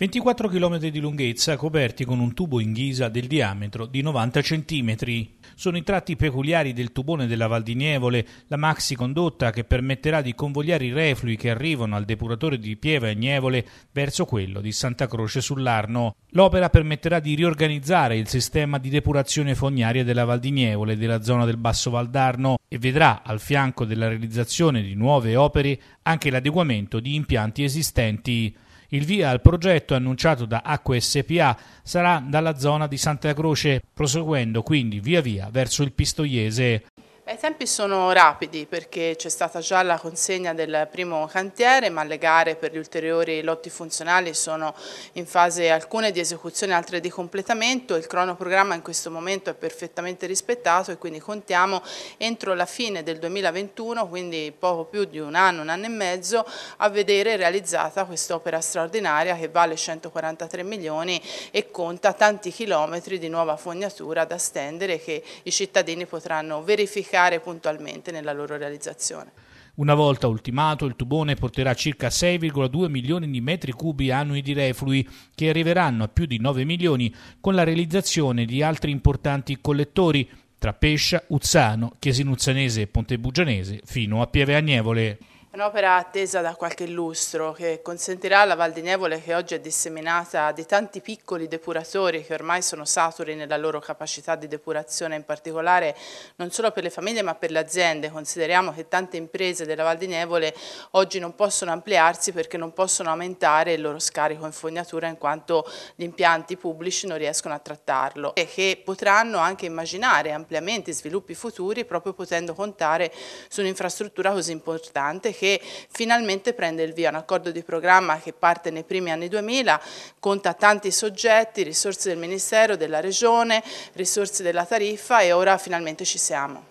24 km di lunghezza coperti con un tubo in ghisa del diametro di 90 cm. Sono i tratti peculiari del tubone della Val di Nievole, la maxi condotta che permetterà di convogliare i reflui che arrivano al depuratore di Pieva e Nievole verso quello di Santa Croce sull'Arno. L'opera permetterà di riorganizzare il sistema di depurazione fognaria della Val di Nievole e della zona del Basso Val d'Arno e vedrà al fianco della realizzazione di nuove opere anche l'adeguamento di impianti esistenti. Il via al progetto annunciato da Acque SPA sarà dalla zona di Santa Croce, proseguendo quindi via via verso il Pistoiese. I tempi sono rapidi perché c'è stata già la consegna del primo cantiere, ma le gare per gli ulteriori lotti funzionali sono in fase alcune di esecuzione, altre di completamento. Il cronoprogramma in questo momento è perfettamente rispettato e quindi contiamo entro la fine del 2021, quindi poco più di un anno, un anno e mezzo, a vedere realizzata quest'opera straordinaria che vale 143 milioni e conta tanti chilometri di nuova fognatura da stendere che i cittadini potranno verificare indicare puntualmente nella loro realizzazione. Una volta ultimato, il tubone porterà circa 6,2 milioni di metri cubi annui di reflui, che arriveranno a più di 9 milioni con la realizzazione di altri importanti collettori tra Pescia, Uzzano, Chiesinuzzanese e Ponte Bugianese fino a Pieve Agnevole un'opera attesa da qualche lustro che consentirà alla Val di Nevole che oggi è disseminata di tanti piccoli depuratori che ormai sono saturi nella loro capacità di depurazione in particolare non solo per le famiglie ma per le aziende. Consideriamo che tante imprese della Val di Nevole oggi non possono ampliarsi perché non possono aumentare il loro scarico in fognatura in quanto gli impianti pubblici non riescono a trattarlo e che potranno anche immaginare ampliamenti e sviluppi futuri proprio potendo contare su un'infrastruttura così importante che finalmente prende il via un accordo di programma che parte nei primi anni 2000, conta tanti soggetti, risorse del Ministero, della Regione, risorse della tariffa e ora finalmente ci siamo.